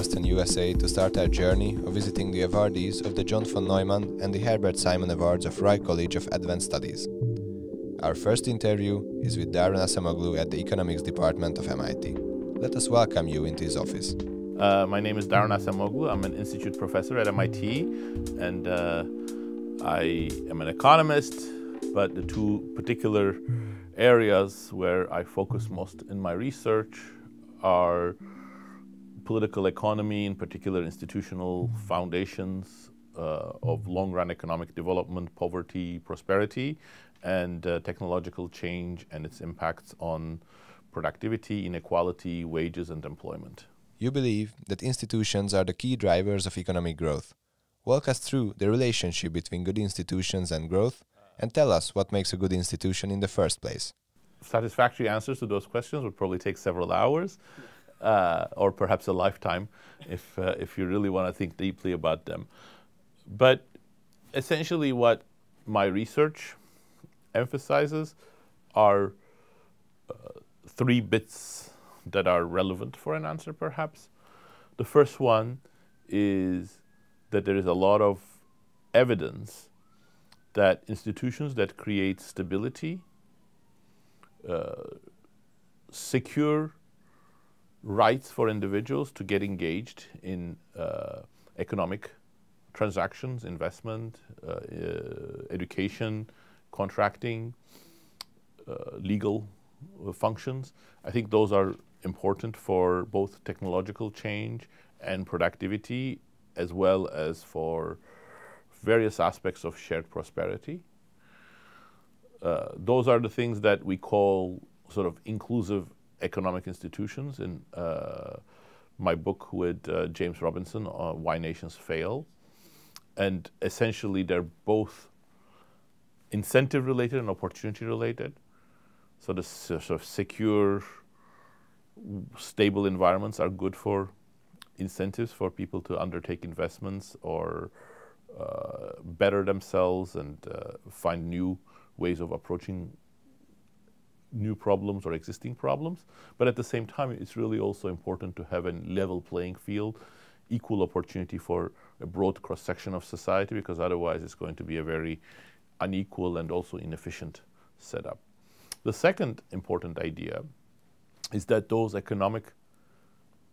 Western USA to start our journey of visiting the awardees of the John von Neumann and the Herbert Simon Awards of Rye College of Advanced Studies. Our first interview is with Darren Asamoglu at the Economics Department of MIT. Let us welcome you into his office. Uh, my name is Darren Asamoglu. I'm an institute professor at MIT, and uh, I am an economist, but the two particular areas where I focus most in my research are political economy, in particular institutional mm-hmm. foundations uh, of long-run economic development, poverty, prosperity, and uh, technological change and its impacts on productivity, inequality, wages, and employment. You believe that institutions are the key drivers of economic growth. Walk us through the relationship between good institutions and growth, and tell us what makes a good institution in the first place. Satisfactory answers to those questions would probably take several hours uh, or perhaps a lifetime if, uh, if you really want to think deeply about them. But essentially what my research emphasizes are uh, three bits that are relevant for an answer perhaps. The first one is that there is a lot of evidence that institutions that create stability, uh, secure rights for individuals to get engaged in uh, economic transactions, investment, uh, education, contracting, uh, legal uh, functions. I think those are important for both technological change and productivity, as well as for various aspects of shared prosperity. Uh, those are the things that we call sort of inclusive economic institutions. In uh, my book with uh, James Robinson, uh, Why Nations Fail, and essentially they're both incentive related and opportunity related. So the sort of secure, stable environments are good for incentives for people to undertake investments or uh, better themselves and uh, find new ways of approaching new problems or existing problems. But at the same time, it's really also important to have a level playing field, equal opportunity for a broad cross section of society, because otherwise it's going to be a very unequal and also inefficient setup. The second important idea is that those economic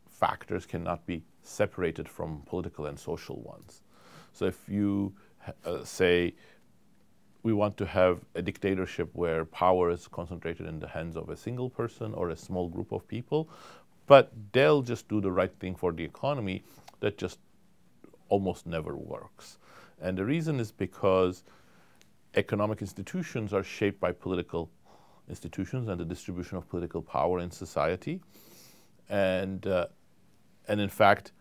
factors cannot be separated from political and social ones. So if you uh, say we want to have a dictatorship where power is concentrated in the hands of a single person or a small group of people, but they'll just do the right thing for the economy that just almost never works. And the reason is because economic institutions are shaped by political institutions and the distribution of political power in society. And, uh, and in fact,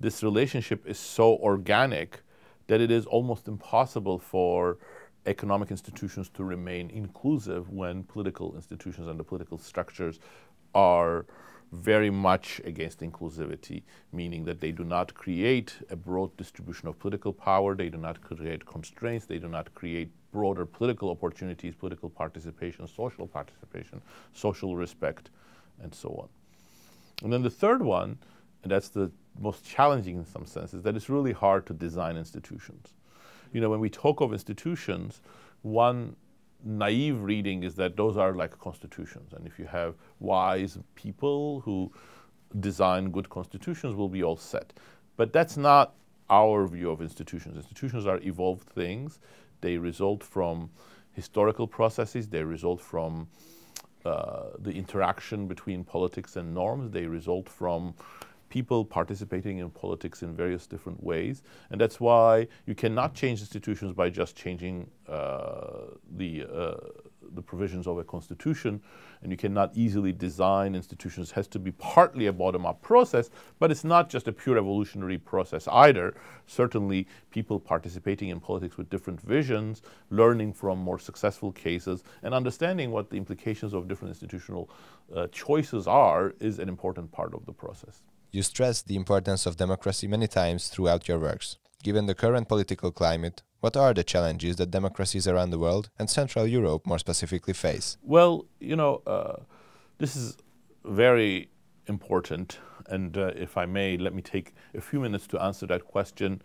this relationship is so organic that it is almost impossible for economic institutions to remain inclusive when political institutions and the political structures are very much against inclusivity, meaning that they do not create a broad distribution of political power, they do not create constraints, they do not create broader political opportunities, political participation, social participation, social respect, and so on. And then the third one, and that's the most challenging in some sense, is that it's really hard to design institutions you know, when we talk of institutions, one naive reading is that those are like constitutions. And if you have wise people who design good constitutions, we'll be all set. But that's not our view of institutions. Institutions are evolved things. They result from historical processes. They result from uh, the interaction between politics and norms. They result from people participating in politics in various different ways. And that's why you cannot change institutions by just changing uh, the, uh, the provisions of a constitution. And you cannot easily design institutions. It has to be partly a bottom-up process, but it's not just a pure evolutionary process either. Certainly, people participating in politics with different visions, learning from more successful cases, and understanding what the implications of different institutional uh, choices are is an important part of the process. You stress the importance of democracy many times throughout your works. Given the current political climate, what are the challenges that democracies around the world and Central Europe more specifically face? Well, you know, uh, this is very important. And uh, if I may, let me take a few minutes to answer that question,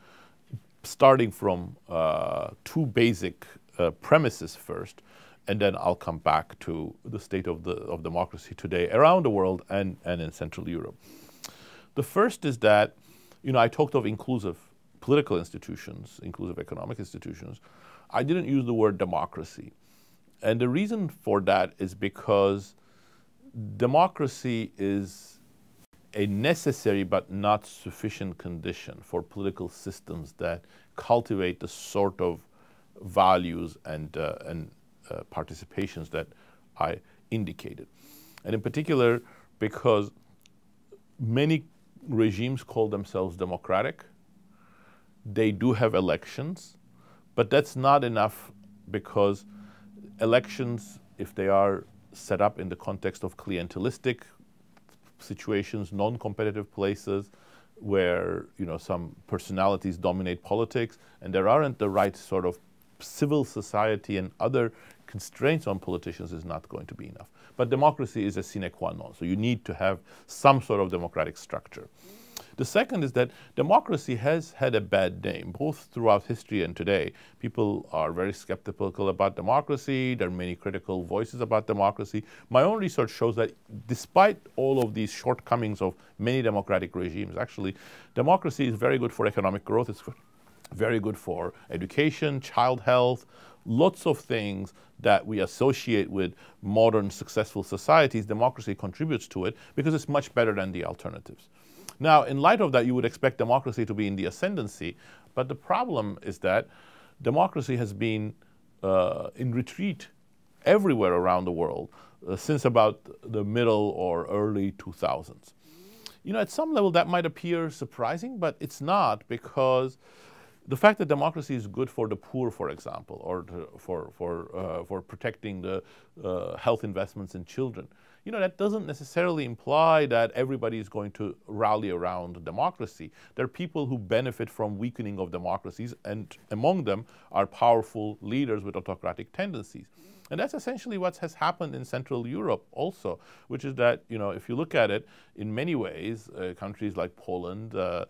starting from uh, two basic uh, premises first, and then I'll come back to the state of, the, of democracy today around the world and, and in Central Europe. The first is that, you know, I talked of inclusive political institutions, inclusive economic institutions. I didn't use the word democracy. And the reason for that is because democracy is a necessary but not sufficient condition for political systems that cultivate the sort of values and, uh, and uh, participations that I indicated. And in particular, because many regimes call themselves democratic. They do have elections, but that's not enough because elections, if they are set up in the context of clientelistic situations, non-competitive places, where you know some personalities dominate politics, and there aren't the right sort of civil society and other constraints on politicians is not going to be enough. But democracy is a sine qua non, so you need to have some sort of democratic structure. The second is that democracy has had a bad name, both throughout history and today. People are very skeptical about democracy. There are many critical voices about democracy. My own research shows that despite all of these shortcomings of many democratic regimes, actually, democracy is very good for economic growth. It's very good for education, child health, lots of things that we associate with modern successful societies. Democracy contributes to it because it's much better than the alternatives. Now, in light of that, you would expect democracy to be in the ascendancy, but the problem is that democracy has been uh, in retreat everywhere around the world uh, since about the middle or early 2000s. You know, at some level that might appear surprising, but it's not because the fact that democracy is good for the poor, for example, or to, for, for, uh, for protecting the uh, health investments in children, you know, that doesn't necessarily imply that everybody is going to rally around democracy. There are people who benefit from weakening of democracies, and among them are powerful leaders with autocratic tendencies. And that's essentially what has happened in Central Europe also, which is that, you know, if you look at it, in many ways, uh, countries like Poland, uh,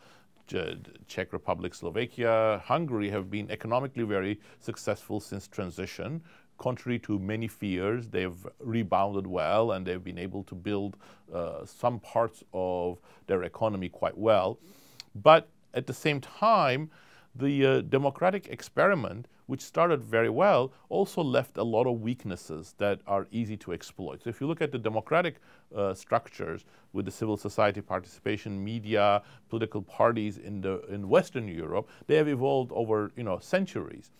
Czech Republic, Slovakia, Hungary have been economically very successful since transition. Contrary to many fears, they've rebounded well and they've been able to build uh, some parts of their economy quite well. But at the same time, the uh, democratic experiment which started very well, also left a lot of weaknesses that are easy to exploit. So if you look at the democratic uh, structures with the civil society participation, media, political parties in, the, in Western Europe, they have evolved over you know, centuries.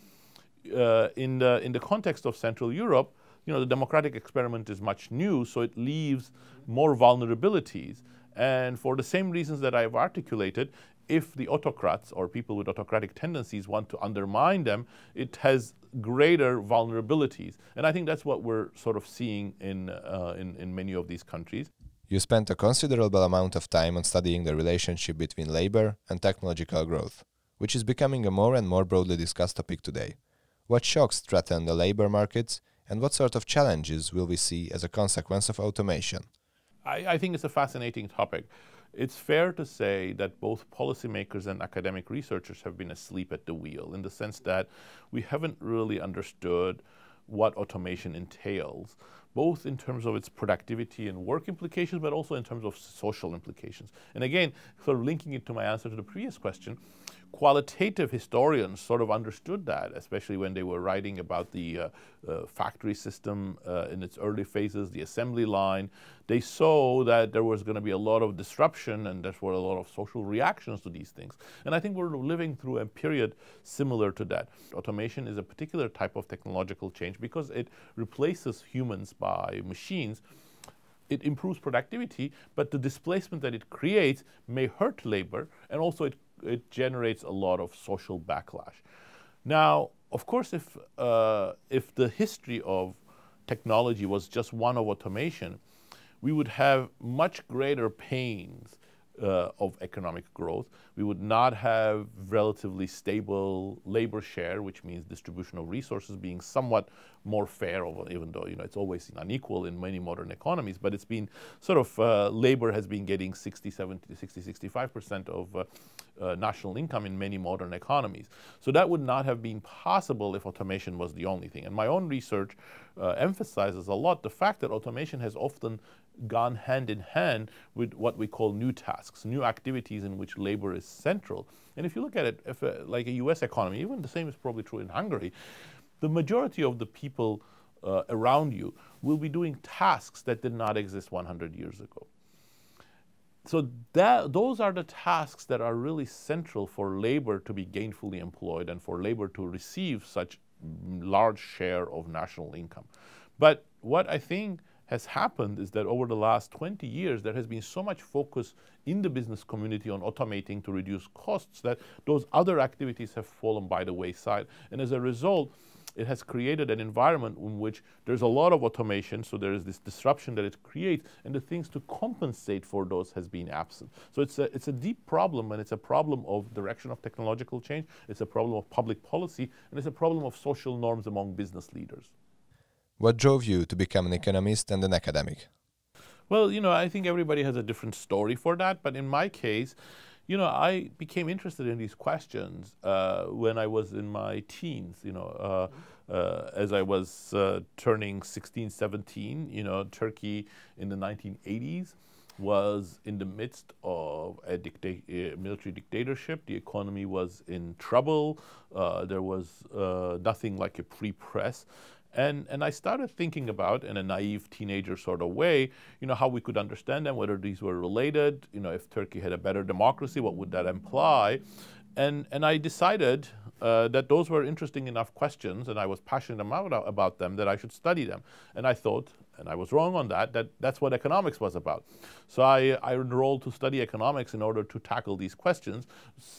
Uh, in, the, in the context of Central Europe, you know, the democratic experiment is much new, so it leaves more vulnerabilities. And for the same reasons that I've articulated, if the autocrats or people with autocratic tendencies want to undermine them, it has greater vulnerabilities. And I think that's what we're sort of seeing in, uh, in, in many of these countries. You spent a considerable amount of time on studying the relationship between labor and technological growth, which is becoming a more and more broadly discussed topic today. What shocks threaten the labor markets, and what sort of challenges will we see as a consequence of automation? I, I think it's a fascinating topic. It's fair to say that both policymakers and academic researchers have been asleep at the wheel in the sense that we haven't really understood what automation entails both in terms of its productivity and work implications, but also in terms of social implications. And again, sort of linking it to my answer to the previous question, qualitative historians sort of understood that, especially when they were writing about the uh, uh, factory system uh, in its early phases, the assembly line. They saw that there was going to be a lot of disruption and there were a lot of social reactions to these things. And I think we're living through a period similar to that. Automation is a particular type of technological change because it replaces humans by by machines, it improves productivity, but the displacement that it creates may hurt labor, and also it, it generates a lot of social backlash. Now, of course, if, uh, if the history of technology was just one of automation, we would have much greater pains uh, of economic growth. We would not have relatively stable labor share, which means distribution of resources being somewhat more fair, even though you know it's always unequal in many modern economies. But it's been sort of uh, labor has been getting 60, 70, 60, 65 percent of uh, uh, national income in many modern economies. So that would not have been possible if automation was the only thing. And my own research uh, emphasizes a lot the fact that automation has often gone hand in hand with what we call new tasks, new activities in which labor is central. And if you look at it, if, uh, like a US economy, even the same is probably true in Hungary, the majority of the people uh, around you will be doing tasks that did not exist 100 years ago. So that, those are the tasks that are really central for labor to be gainfully employed and for labor to receive such large share of national income. But what I think has happened is that over the last 20 years, there has been so much focus in the business community on automating to reduce costs that those other activities have fallen by the wayside. And as a result, it has created an environment in which there's a lot of automation, so there is this disruption that it creates, and the things to compensate for those has been absent. So it's a, it's a deep problem, and it's a problem of direction of technological change, it's a problem of public policy, and it's a problem of social norms among business leaders. What drove you to become an economist and an academic? Well, you know, I think everybody has a different story for that, but in my case, you know, I became interested in these questions uh, when I was in my teens, you know, uh, uh, as I was uh, turning 16, 17, you know, Turkey in the 1980s was in the midst of a, dicta a uh, military dictatorship. The economy was in trouble. Uh, there was nothing like a free press. And, and I started thinking about, in a naive teenager sort of way, you know, how we could understand them, whether these were related, you know, if Turkey had a better democracy, what would that imply? And, and I decided uh, that those were interesting enough questions and I was passionate about, about them that I should study them. And I thought, and I was wrong on that, that that's what economics was about. So I, I enrolled to study economics in order to tackle these questions.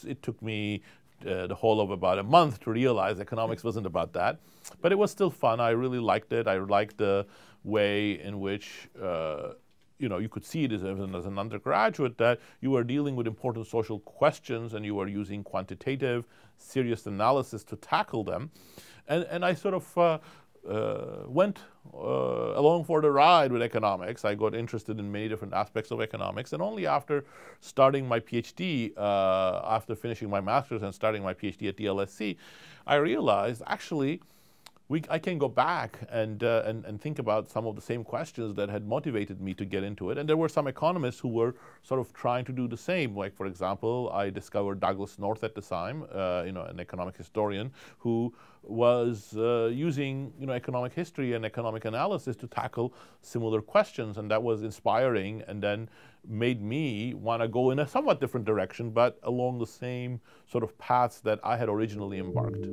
It took me uh, the whole of about a month to realize economics wasn't about that. But it was still fun. I really liked it. I liked the way in which, uh, you know, you could see it as, as an undergraduate that you were dealing with important social questions and you were using quantitative, serious analysis to tackle them. And, and I sort of uh, uh, went uh, along for the ride with economics. I got interested in many different aspects of economics, and only after starting my PhD, uh, after finishing my master's and starting my PhD at DLSC, I realized actually we, I can go back and, uh, and, and think about some of the same questions that had motivated me to get into it. And there were some economists who were sort of trying to do the same. Like, for example, I discovered Douglas North at the time, uh, you know, an economic historian who was uh, using, you know, economic history and economic analysis to tackle similar questions. And that was inspiring and then made me want to go in a somewhat different direction, but along the same sort of paths that I had originally embarked.